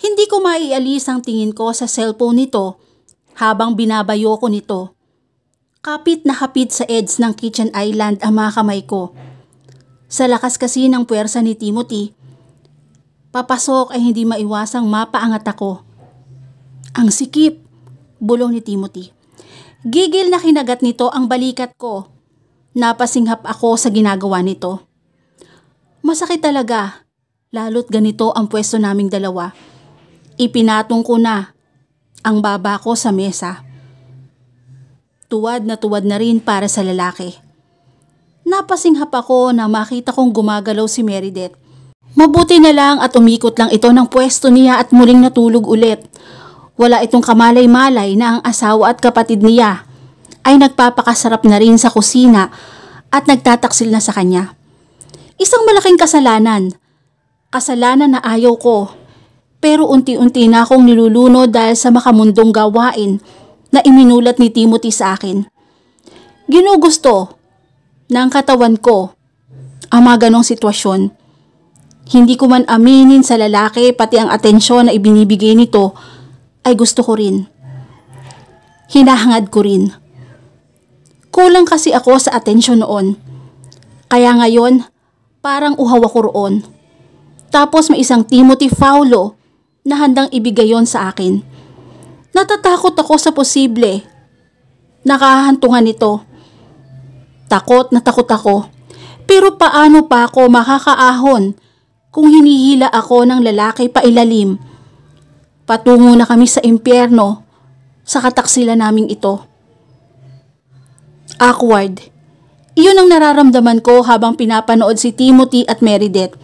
hindi ko maialis ang tingin ko sa cellphone nito habang binabayo ko nito. Kapit na kapit sa edge ng kitchen island ang mga kamay ko. Sa lakas kasi ng puwersa ni Timothy, papasok ay hindi maiwasang mapaangat ako. Ang sikip, bulong ni Timothy. Gigil na kinagat nito ang balikat ko. Napasinghap ako sa ginagawa nito. Masakit talaga, lalo't ganito ang pwesto naming dalawa. Ipinatong ko na ang baba ko sa mesa. Tuwad na tuwad na rin para sa lalaki. Napasinghap ako na makita kong gumagalaw si Meredith. Mabuti na lang at umikot lang ito ng pwesto niya at muling natulog ulit. Wala itong kamalay-malay na ang asawa at kapatid niya ay nagpapakasarap na rin sa kusina at nagtataksil na sa kanya. Isang malaking kasalanan. Kasalanan na ayaw ko pero unti-unti na akong niluluno dahil sa makamundong gawain na iminulat ni Timothy sa akin. Ginugusto ng katawan ko ang mga ganong sitwasyon. Hindi ko man aminin sa lalaki pati ang atensyon na ibinibigay nito ay gusto ko rin. Hinahangad ko rin. Kulang kasi ako sa atensyon noon. Kaya ngayon, parang uhaw ako roon. Tapos may isang Timothy Fowler na handang ibigay yon sa akin. Natatakot ako sa posible. Nakahantungan ito. Takot na takot ako. Pero paano pa ako makakaahon kung hinihila ako ng lalaki pa ilalim? Patungo na kami sa impyerno sa kataksila naming ito. Awkward. Iyon ang nararamdaman ko habang pinapanood si Timothy at Meredith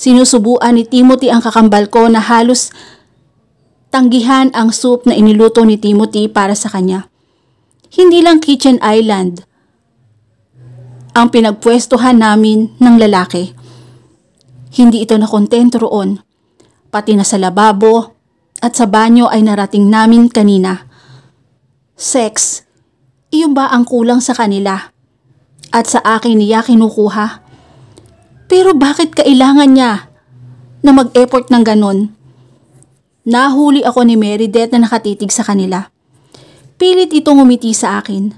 Sinusubuan ni Timothy ang kakambal ko na halos tanggihan ang soup na iniluto ni Timothy para sa kanya. Hindi lang kitchen island ang pinagpwestuhan namin ng lalaki. Hindi ito nakontento roon. Pati na sa lababo at sa banyo ay narating namin kanina. Sex, iyon ba ang kulang sa kanila? At sa akin niya kinukuha? Pero bakit kailangan niya na mag-effort ng ganun? Nahuli ako ni Meredith na nakatitig sa kanila. Pilit itong umiti sa akin.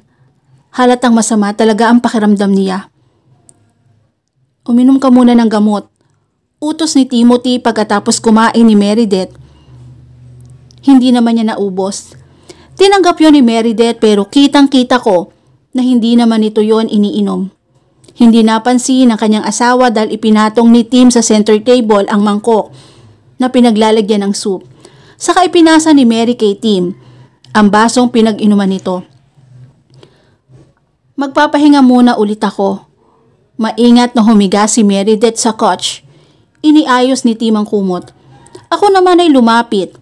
Halatang masama talaga ang pakiramdam niya. Uminom ka muna ng gamot. Utos ni Timothy pagkatapos kumain ni Meredith. Hindi naman niya naubos. Tinanggap yon ni Meredith pero kitang kita ko na hindi naman ito yon iniinom. Hindi napansin ng kanyang asawa dahil ipinatong ni Tim sa center table ang mangkok na pinaglalagyan ng soup. Saka ipinasa ni Mary kay Tim ang basong pinag-inuman nito. Magpapahinga muna ulit ako. Maingat na humiga si Meredith sa couch. Iniayos ni Tim ang kumot. Ako naman ay lumapit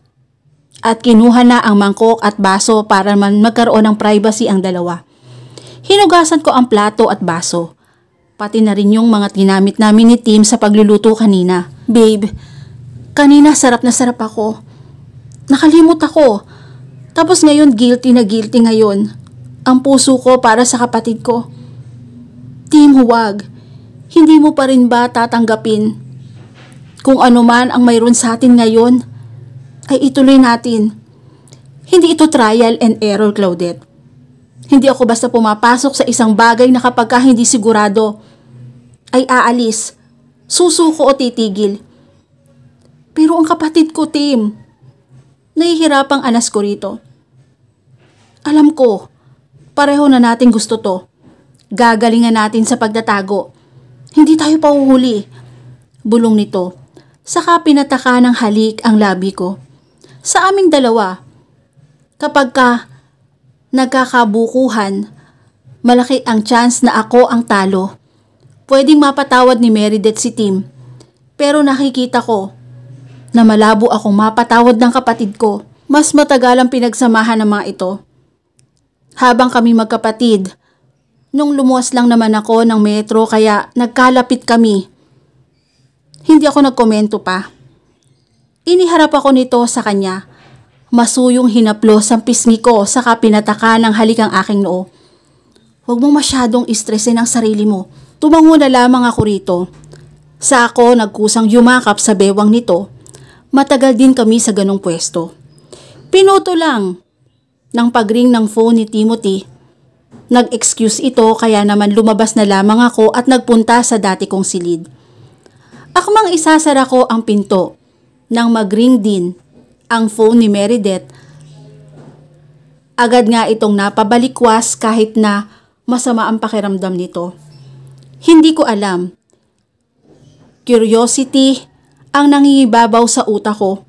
at kinuha na ang mangkok at baso para man magkaroon ng privacy ang dalawa. Hinugasan ko ang plato at baso. Pati na rin yung mga tinamit namin ni Tim sa pagluluto kanina. Babe, kanina sarap na sarap ako. Nakalimot ako. Tapos ngayon guilty na guilty ngayon. Ang puso ko para sa kapatid ko. Tim, huwag. Hindi mo pa rin ba tatanggapin? Kung ano man ang mayroon sa atin ngayon, ay ituloy natin. Hindi ito trial and error, Claudette. Hindi ako basta pumapasok sa isang bagay na kapag hindi sigurado, ay aalis. Susuko o titigil. Pero ang kapatid ko, Tim, nahihirapang anas ko rito. Alam ko, pareho na natin gusto to. Gagalingan natin sa pagtatago. Hindi tayo pauhuli. Bulong nito. Saka pinataka ng halik ang labi ko. Sa aming dalawa, kapag ka nagkakabukuhan, malaki ang chance na ako ang talo. Pwedeng mapatawad ni Meredith si Tim. Pero nakikita ko na malabo akong mapatawad ng kapatid ko. Mas matagal ang pinagsamahan ng mga ito. Habang kami magkapatid, nung lumuwas lang naman ako ng metro kaya nagkalapit kami. Hindi ako nagkomento pa. Iniharap ako nito sa kanya. Masuyong hinaplos ang pisngi ko sa kapinatakan ng halikang aking noo. Huwag mong masyadong istresin ang sarili mo. Tumango na lamang ako rito. Sa ako nagkusang yumakap sa bewang nito. Matagal din kami sa ganong pwesto. Pinuto lang ng pagring ng phone ni Timothy. Nag-excuse ito kaya naman lumabas na lamang ako at nagpunta sa dati kong silid. Akmang isasara ko ang pinto nang magring din ang phone ni Meredith. Agad nga itong napabalikwas kahit na masama ang pakiramdam nito. Hindi ko alam. Curiosity ang nangingibabaw sa utak ko.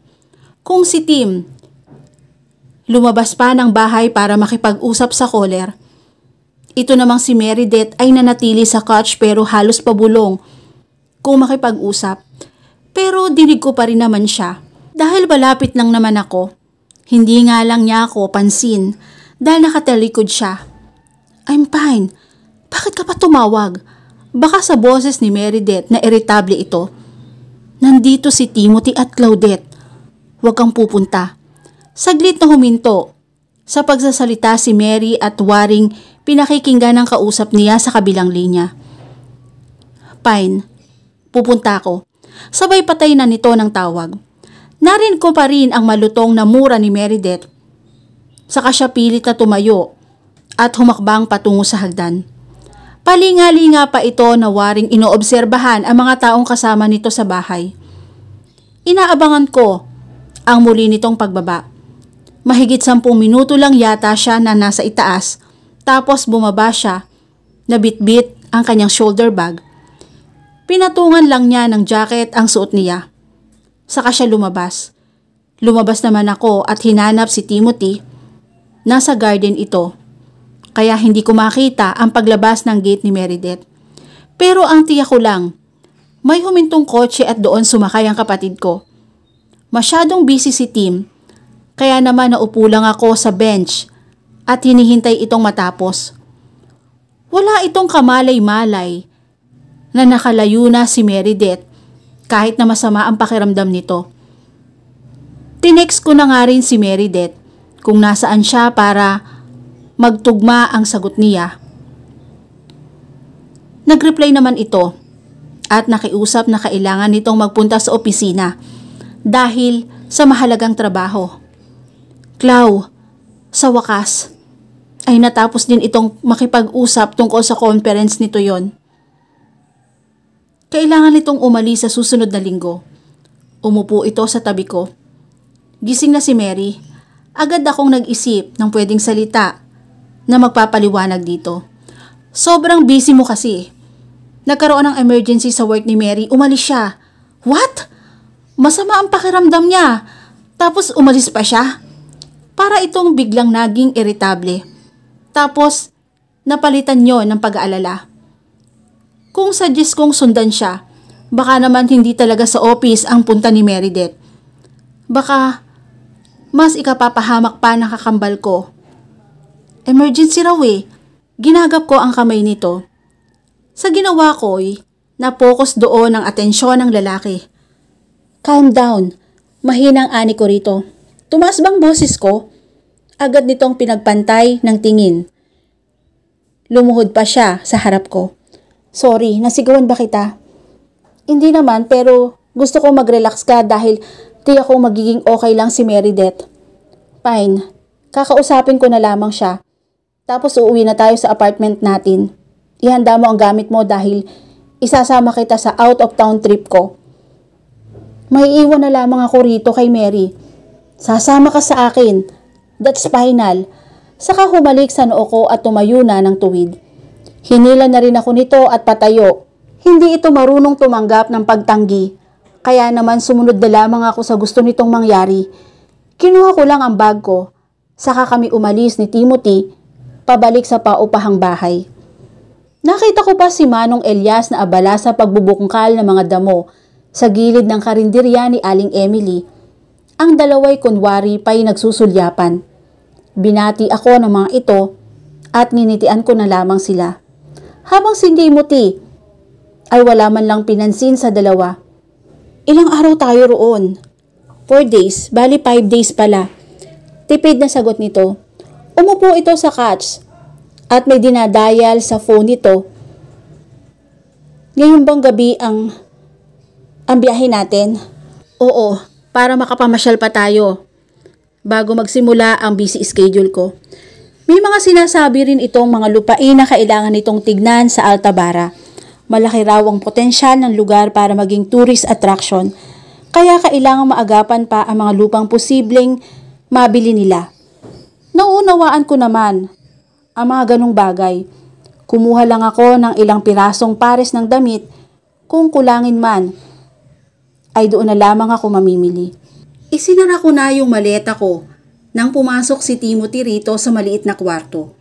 Kung si Tim, lumabas pa ng bahay para makipag-usap sa caller. Ito namang si Meredith ay nanatili sa couch pero halos pabulong kung makipag-usap. Pero dinig ko pa rin naman siya dahil balapit lang naman ako. Hindi nga lang niya ako pansin dahil nakatalikod siya. I'm fine. Bakit ka pa tumawag? Baka sa boses ni Meredith na iritable ito. Nandito si Timothy at Claudette. Huwag kang pupunta. Saglit na huminto. Sa pagsasalita si Mary at Waring pinakikinggan ang kausap niya sa kabilang linya. Pine, pupunta ako. Sabay patay na nito ng tawag. Narin ko pa rin ang malutong na mura ni Meredith. Saka siya pilit na tumayo at humakbang patungo sa hagdan. Palingalinga pa ito na waring inoobserbahan ang mga taong kasama nito sa bahay. Inaabangan ko ang muli nitong pagbaba. Mahigit sampung minuto lang yata siya na nasa itaas, tapos bumaba siya, na nabitbit ang kanyang shoulder bag. Pinatungan lang niya ng jacket ang suot niya. Saka siya lumabas. Lumabas naman ako at hinanap si Timothy. Nasa garden ito kaya hindi ko makita ang paglabas ng gate ni Meredith. Pero ang tiya ko lang, may humintong kotse at doon sumakay ang kapatid ko. Masyadong busy si Tim, kaya naman naupo lang ako sa bench at hinihintay itong matapos. Wala itong kamalay-malay na nakalayo na si Meredith kahit na masama ang pakiramdam nito. Tinext ko na nga rin si Meredith kung nasaan siya para Magtugma ang sagot niya. Nagreply naman ito at nakiusap na kailangan nitong magpunta sa opisina dahil sa mahalagang trabaho. Clau, sa wakas, ay natapos din itong makipag-usap tungkol sa conference nito yon. Kailangan nitong umalis sa susunod na linggo. Umupo ito sa tabi ko. Gising na si Mary. Agad akong nag-isip ng pwedeng salita na magpapaliwanag dito. Sobrang busy mo kasi. Nagkaroon ng emergency sa work ni Mary, umalis siya. What? Masama ang pakiramdam niya. Tapos umalis pa siya. Para itong biglang naging irritable. Tapos, napalitan yon ng pag-aalala. Kung suggest kong sundan siya, baka naman hindi talaga sa office ang punta ni Meredith. Baka mas ikapapahamak pa ng kakambal ko Emergency raw eh. Ginagap ko ang kamay nito. Sa ginawa ko'y napokus doon ang atensyon ng lalaki. Calm down. Mahinang ani ko rito. Tumaas bang boses ko? Agad nitong pinagpantay ng tingin. Lumuhod pa siya sa harap ko. Sorry, nasigawan ba kita? Hindi naman pero gusto ko mag-relax ka dahil tiyak kong magiging okay lang si Meredith. Fine, kakausapin ko na lamang siya. Tapos uuwi na tayo sa apartment natin. Ihanda mo ang gamit mo dahil isasama kita sa out-of-town trip ko. Maiiwan na lamang ako rito kay Mary. Sasama ka sa akin. That's final. Saka humalik sa noo ko at tumayo na ng tuwid. Hinila na rin ako nito at patayo. Hindi ito marunong tumanggap ng pagtanggi. Kaya naman sumunod na lamang ako sa gusto nitong mangyari. Kinuha ko lang ang bag ko. Saka kami umalis ni Timothy pabalik sa paupahang bahay. Nakita ko pa si Manong Elias na abala sa pagbubukongkal ng mga damo sa gilid ng karinderya ni Aling Emily. Ang dalaway kunwari pa'y nagsusulyapan. Binati ako ng mga ito at ninitian ko na lamang sila. Habang si Timothy ay wala man lang pinansin sa dalawa. Ilang araw tayo roon? Four days, bali five days pala. Tipid na sagot nito Umupo ito sa couch at may dinadial sa phone nito. Ngayon bang gabi ang ang biyahe natin? Oo, para makapamasyal pa tayo bago magsimula ang busy schedule ko. May mga sinasabi rin itong mga lupain na kailangan nitong tignan sa Altabara. Malaki raw ang potensyal ng lugar para maging tourist attraction. Kaya kailangan maagapan pa ang mga lupang posibleng mabili nila. Nauunawaan ko naman ang mga ganong bagay. Kumuha lang ako ng ilang pirasong pares ng damit kung kulangin man ay doon na lamang ako mamimili. Isinara ko na yung maleta ko nang pumasok si Timothy rito sa maliit na kwarto.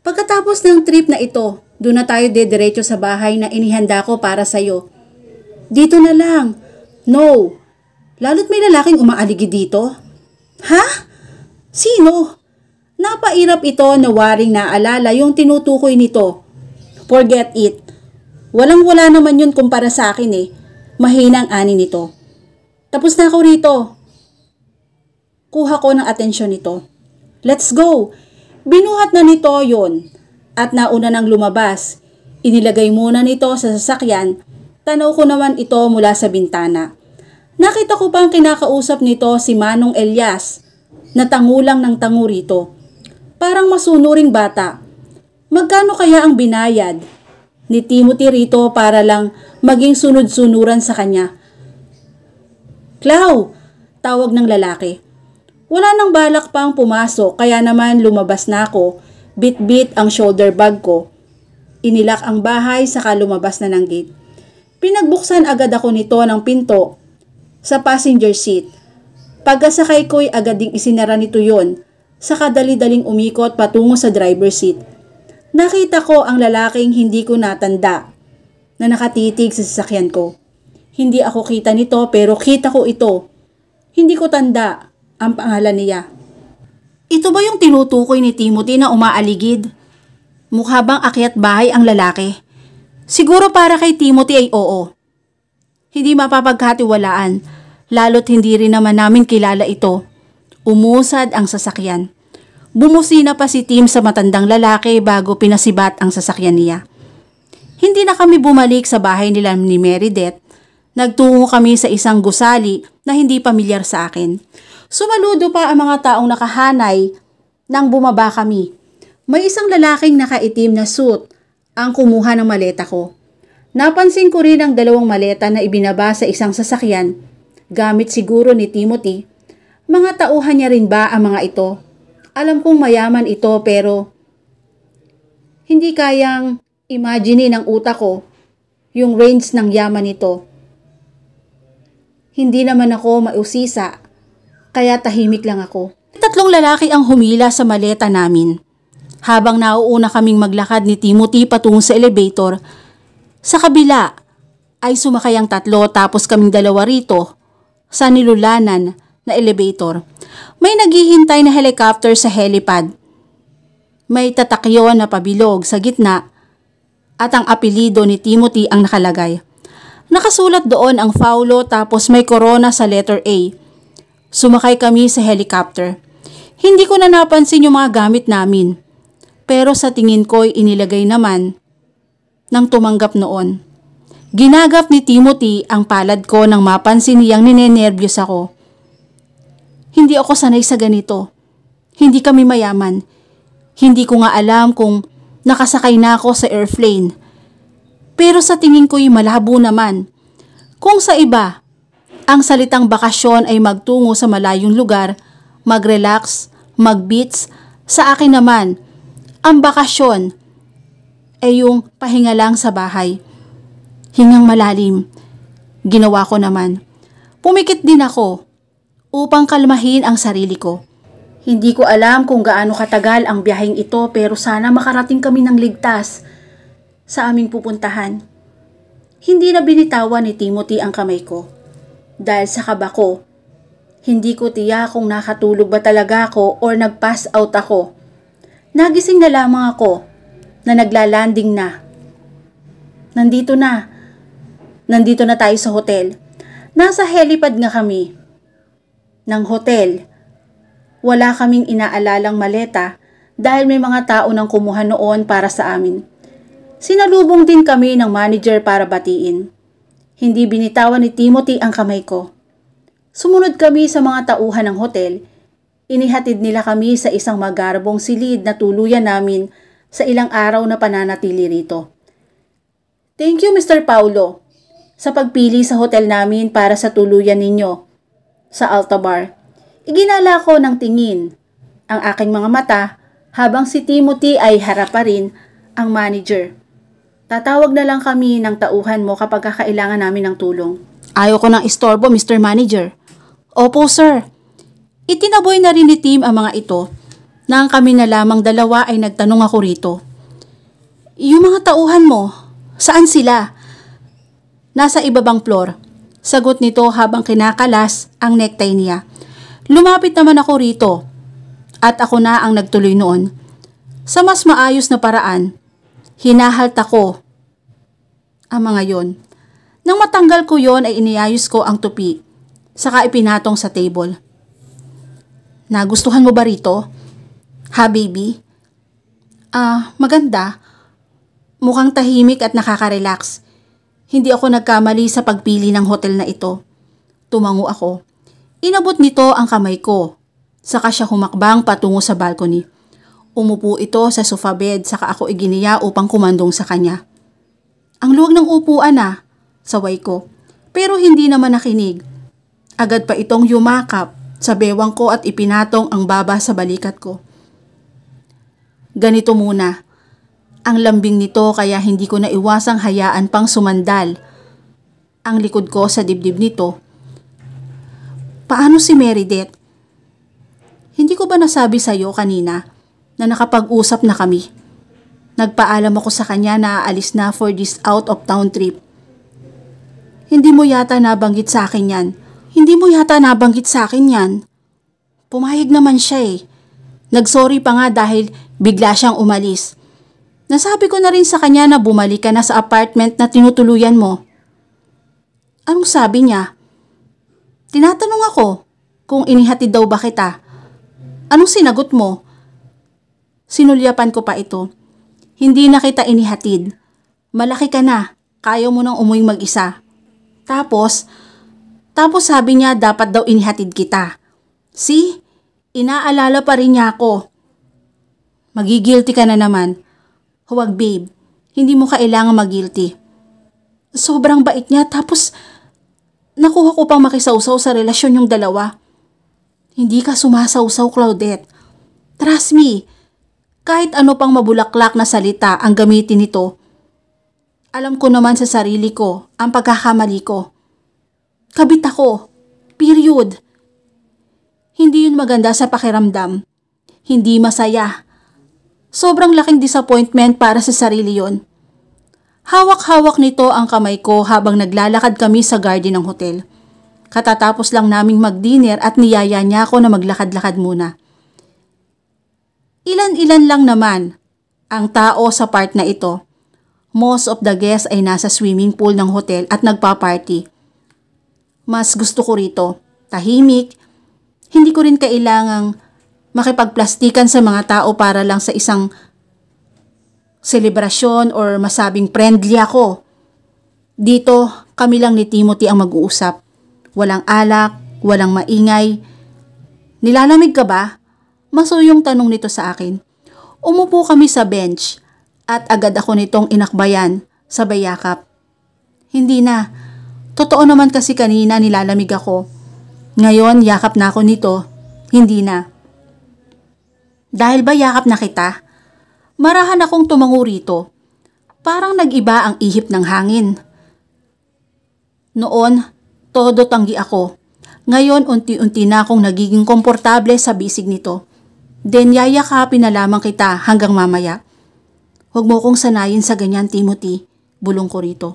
Pagkatapos ng trip na ito, doon na tayo dediretso sa bahay na inihanda ko para sa'yo. Dito na lang. No. Lalo't may lalaking umaaligi dito. Ha? Sino? Napainap ito na waring naalala yung tinutukoy nito. Forget it. Walang-wala naman yun kumpara sa akin eh. Mahina ang ani nito. Tapos na ako rito. Kuha ko ng atensyon nito. Let's go! Binuhat na nito yon at nauna nang lumabas. Inilagay muna nito sa sasakyan. Tanaw ko naman ito mula sa bintana. Nakita ko pang kinakausap nito si Manong Elias Natangulang ng tango rito parang masunuring bata. Magkano kaya ang binayad? Ni Timothy rito para lang maging sunod-sunuran sa kanya. Clau! Tawag ng lalaki. Wala nang balak pang pumasok kaya naman lumabas na ako. Bit-bit ang shoulder bag ko. Inilak ang bahay saka lumabas na ng gate. Pinagbuksan agad ako nito ng pinto sa passenger seat. Pagkasakay ko'y agad ding isinara nito yon sa kadali-daling umikot patungo sa driver's seat. Nakita ko ang lalaking hindi ko natanda na nakatitig sa sasakyan ko. Hindi ako kita nito pero kita ko ito. Hindi ko tanda ang pangalan niya. Ito ba yung tinutukoy ni Timothy na umaaligid? Mukha bang akyat bahay ang lalaki? Siguro para kay Timothy ay oo. Hindi mapapagkatiwalaan, lalo't hindi rin naman namin kilala ito. Umusad ang sasakyan. Bumusina pa si Tim sa matandang lalaki bago pinasibat ang sasakyan niya. Hindi na kami bumalik sa bahay nila ni Meredith. Nagtungo kami sa isang gusali na hindi pamilyar sa akin. Sumaludo pa ang mga taong nakahanay nang bumaba kami. May isang lalaking nakaitim na suit ang kumuha ng maleta ko. Napansin ko rin ang dalawang maleta na ibinaba sa isang sasakyan, gamit siguro ni Timothy mga tauhan niya rin ba ang mga ito? Alam kong mayaman ito pero hindi kayang imagine ng utak ko yung range ng yaman nito. Hindi naman ako mausisa, kaya tahimik lang ako. Tatlong lalaki ang humila sa maleta namin. Habang nauuna kaming maglakad ni Timothy patungo sa elevator, sa kabila ay sumakay ang tatlo tapos kaming dalawa rito sa nilulanan na elevator. May naghihintay na helicopter sa helipad. May tatakyo na pabilog sa gitna at ang apelido ni Timothy ang nakalagay. Nakasulat doon ang Faulo tapos may corona sa letter A. Sumakay kami sa helicopter. Hindi ko na napansin yung mga gamit namin. Pero sa tingin ko'y inilagay naman nang tumanggap noon. Ginagap ni Timothy ang palad ko nang mapansin niyang ninenerbiyos ako. Hindi ako sanay sa ganito. Hindi kami mayaman. Hindi ko nga alam kung nakasakay na ako sa airplane. Pero sa tingin ko'y malabo naman. Kung sa iba, ang salitang bakasyon ay magtungo sa malayong lugar, mag-relax, mag-beats, sa akin naman, ang bakasyon ay yung pahinga lang sa bahay. Hingang malalim. Ginawa ko naman. Pumikit din ako upang kalmahin ang sarili ko. Hindi ko alam kung gaano katagal ang biyaheng ito pero sana makarating kami ng ligtas sa aming pupuntahan. Hindi na binitawan ni Timothy ang kamay ko. Dahil sa kaba ko, hindi ko tiya kung nakatulog ba talaga ako or nag-pass out ako. Nagising na lamang ako na nagla-landing na. Nandito na. Nandito na tayo sa hotel. Nasa helipad nga kami ng hotel. Wala kaming inaalalang maleta dahil may mga tao nang kumuha noon para sa amin. Sinalubong din kami ng manager para batiin. Hindi binitawan ni Timothy ang kamay ko. Sumunod kami sa mga tauhan ng hotel. Inihatid nila kami sa isang magarbong silid na tuluyan namin sa ilang araw na pananatili rito. Thank you Mr. Paulo sa pagpili sa hotel namin para sa tuluyan ninyo sa Altobar. Iginala ko ng tingin ang aking mga mata habang si Timothy ay harap pa rin ang manager. Tatawag na lang kami ng tauhan mo kapag kakailangan namin ng tulong. Ayaw ko ng istorbo, Mr. Manager. Opo, sir. Itinaboy na rin ni Tim ang mga ito nang kami na lamang dalawa ay nagtanong ako rito. Yung mga tauhan mo, saan sila? Nasa ibabang floor. Sagot nito habang kinakalas ang necktie niya. Lumapit naman ako rito at ako na ang nagtuloy noon. Sa mas maayos na paraan, hinahalt ako ang mga yon. Nang matanggal ko yon ay iniayos ko ang tupi, saka ipinatong sa table. Nagustuhan mo ba rito? Ha baby? Ah, maganda. Mukhang tahimik at nakaka-relax. Hindi ako nagkamali sa pagpili ng hotel na ito. Tumango ako. Inabot nito ang kamay ko. Saka siya humakbang patungo sa balcony. Umupo ito sa sofa bed saka ako iginiya upang kumandong sa kanya. Ang luwag ng upuan ah, saway ko. Pero hindi naman nakinig. Agad pa itong yumakap sa bewang ko at ipinatong ang baba sa balikat ko. Ganito muna, ang lambing nito kaya hindi ko na iwasang hayaan pang sumandal. Ang likod ko sa dibdib nito. Paano si Meredith? Hindi ko ba nasabi sa iyo kanina na nakapag-usap na kami? Nagpaalam ako sa kanya na aalis na for this out of town trip. Hindi mo yata nabanggit sa akin yan. Hindi mo yata nabanggit sa akin yan. Pumahig naman siya eh. Nagsorry pa nga dahil bigla siyang umalis. Nasabi ko na rin sa kanya na bumalik ka na sa apartment na tinutuluyan mo. Anong sabi niya? Tinatanong ako kung inihatid daw ba kita. Anong sinagot mo? Sinulyapan ko pa ito. Hindi na kita inihatid. Malaki ka na. Kaya mo nang umuwi mag-isa. Tapos, tapos sabi niya dapat daw inihatid kita. See? Inaalala pa rin niya ako. Magigilty ka na naman. Huwag babe, hindi mo kailangan mag-guilty. Sobrang bait niya tapos nakuha ko pang makisawsaw sa relasyon yung dalawa. Hindi ka sumasawsaw Claudette. Trust me, kahit ano pang mabulaklak na salita ang gamitin nito, alam ko naman sa sarili ko ang pagkakamali ko. Kabit ako. Period. Hindi yun maganda sa pakiramdam. Hindi masaya Sobrang laking disappointment para sa sarili yon. Hawak-hawak nito ang kamay ko habang naglalakad kami sa garden ng hotel. Katatapos lang naming mag-dinner at niyaya niya ako na maglakad-lakad muna. Ilan-ilan lang naman ang tao sa part na ito. Most of the guests ay nasa swimming pool ng hotel at nagpa-party. Mas gusto ko rito. Tahimik. Hindi ko rin kailangang makipagplastikan sa mga tao para lang sa isang selebrasyon or masabing friendly ako. Dito, kami lang ni Timothy ang mag-uusap. Walang alak, walang maingay. Nilalamig ka ba? Masuyong tanong nito sa akin. Umupo kami sa bench at agad ako nitong inakbayan sa bayakap. Hindi na. Totoo naman kasi kanina nilalamig ako. Ngayon, yakap na ako nito. Hindi na. Dahil ba yakap na kita? Marahan akong tumango rito. Parang nag-iba ang ihip ng hangin. Noon, todo tanggi ako. Ngayon, unti-unti na akong nagiging komportable sa bisig nito. Then yayakapin na lamang kita hanggang mamaya. Huwag mo kong sanayin sa ganyan, Timothy. Bulong ko rito.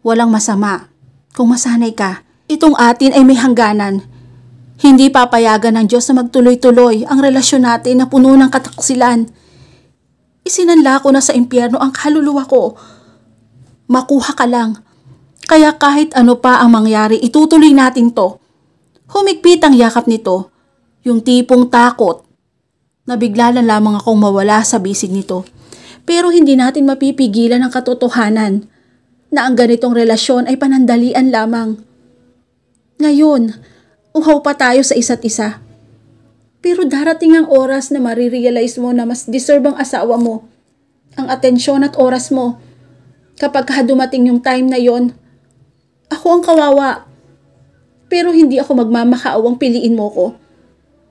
Walang masama. Kung masanay ka, itong atin ay may hangganan. Hindi papayagan ng Diyos na magtuloy-tuloy ang relasyon natin na puno ng kataksilan. Isinanla ko na sa impyerno ang kaluluwa ko. Makuha ka lang. Kaya kahit ano pa ang mangyari, itutuloy natin to. Humigpit ang yakap nito, yung tipong takot na bigla na lamang akong mawala sa bisig nito. Pero hindi natin mapipigilan ang katotohanan na ang ganitong relasyon ay panandalian lamang. Ngayon, uhaw pa tayo sa isa't isa. Pero darating ang oras na marirealize mo na mas deserve ang asawa mo, ang atensyon at oras mo. Kapag dumating yung time na yon, ako ang kawawa. Pero hindi ako magmamakaawang piliin mo ko.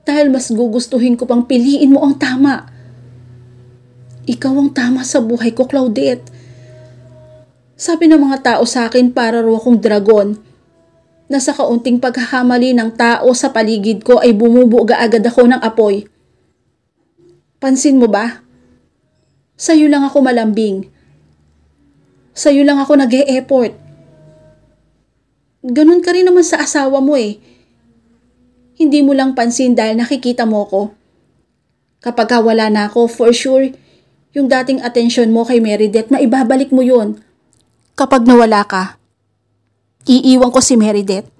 Dahil mas gugustuhin ko pang piliin mo ang tama. Ikaw ang tama sa buhay ko, Claudette. Sabi ng mga tao sa akin para raw akong dragon na sa kaunting paghahamali ng tao sa paligid ko ay bumubuga agad ako ng apoy. Pansin mo ba? Sa'yo lang ako malambing. Sa'yo lang ako nag -e effort Ganun ka rin naman sa asawa mo eh. Hindi mo lang pansin dahil nakikita mo ko. Kapag wala na ako, for sure, yung dating atensyon mo kay Meredith, maibabalik mo yun. Kapag nawala ka, Iiwan ko si Meredith.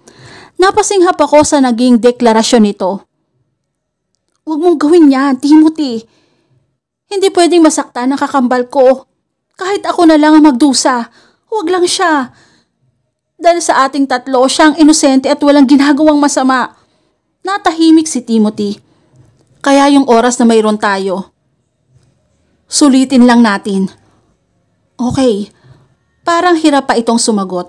Napasinghap ako sa naging deklarasyon nito. Huwag mong gawin yan, Timothy. Hindi pwedeng masaktan ang kakambal ko. Kahit ako na lang ang magdusa, huwag lang siya. Dahil sa ating tatlo, siya ang inosente at walang ginagawang masama. Natahimik si Timothy. Kaya yung oras na mayroon tayo. Sulitin lang natin. Okay, parang hirap pa itong sumagot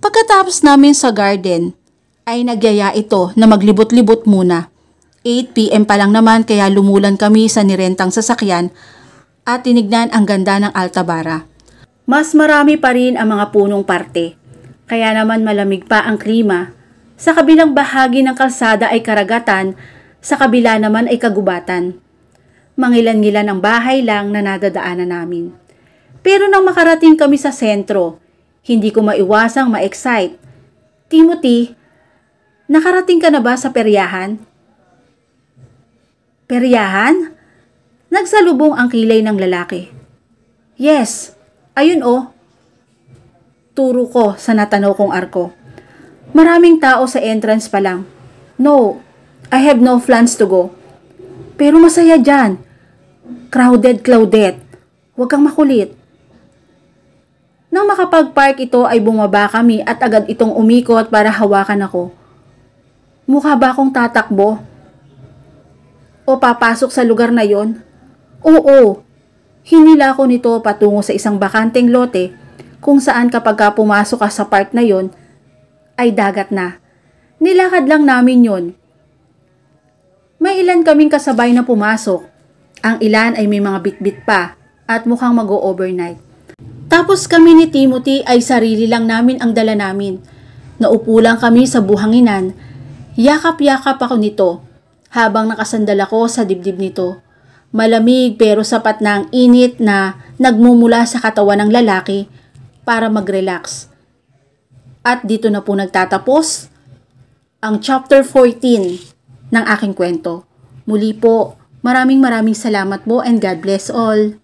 Pagkatapos namin sa garden, ay nagyaya ito na maglibot-libot muna. 8pm pa lang naman kaya lumulan kami sa nirentang sasakyan at tinignan ang ganda ng Altabara. Mas marami pa rin ang mga punong parte, kaya naman malamig pa ang klima. Sa kabilang bahagi ng kalsada ay karagatan, sa kabila naman ay kagubatan. Mangilan-ngilan ang bahay lang na nadadaanan namin. Pero nang makarating kami sa sentro, hindi ko maiwasang ma-excite. Timothy, nakarating ka na ba sa peryahan? Peryahan? Nagsalubong ang kilay ng lalaki. Yes, ayun oh. Turo ko sa natanaw kong arko. Maraming tao sa entrance pa lang. No, I have no plans to go. Pero masaya dyan. Crowded, Claudette. Huwag kang makulit. Nang makapag-park ito ay bumaba kami at agad itong umikot para hawakan ako. Mukha ba akong tatakbo? O papasok sa lugar na yon? Oo, hinila ko nito patungo sa isang bakanteng lote kung saan kapag ka pumasok ka sa park na yon ay dagat na. Nilakad lang namin yon. May ilan kaming kasabay na pumasok. Ang ilan ay may mga bitbit pa at mukhang mag-overnight. Tapos kami ni Timothy ay sarili lang namin ang dala namin. Naupo lang kami sa buhanginan. Yakap-yakap ako nito habang nakasandal ako sa dibdib nito. Malamig pero sapat na ang init na nagmumula sa katawan ng lalaki para mag-relax. At dito na po nagtatapos ang chapter 14 ng aking kwento. Muli po, maraming maraming salamat po and God bless all.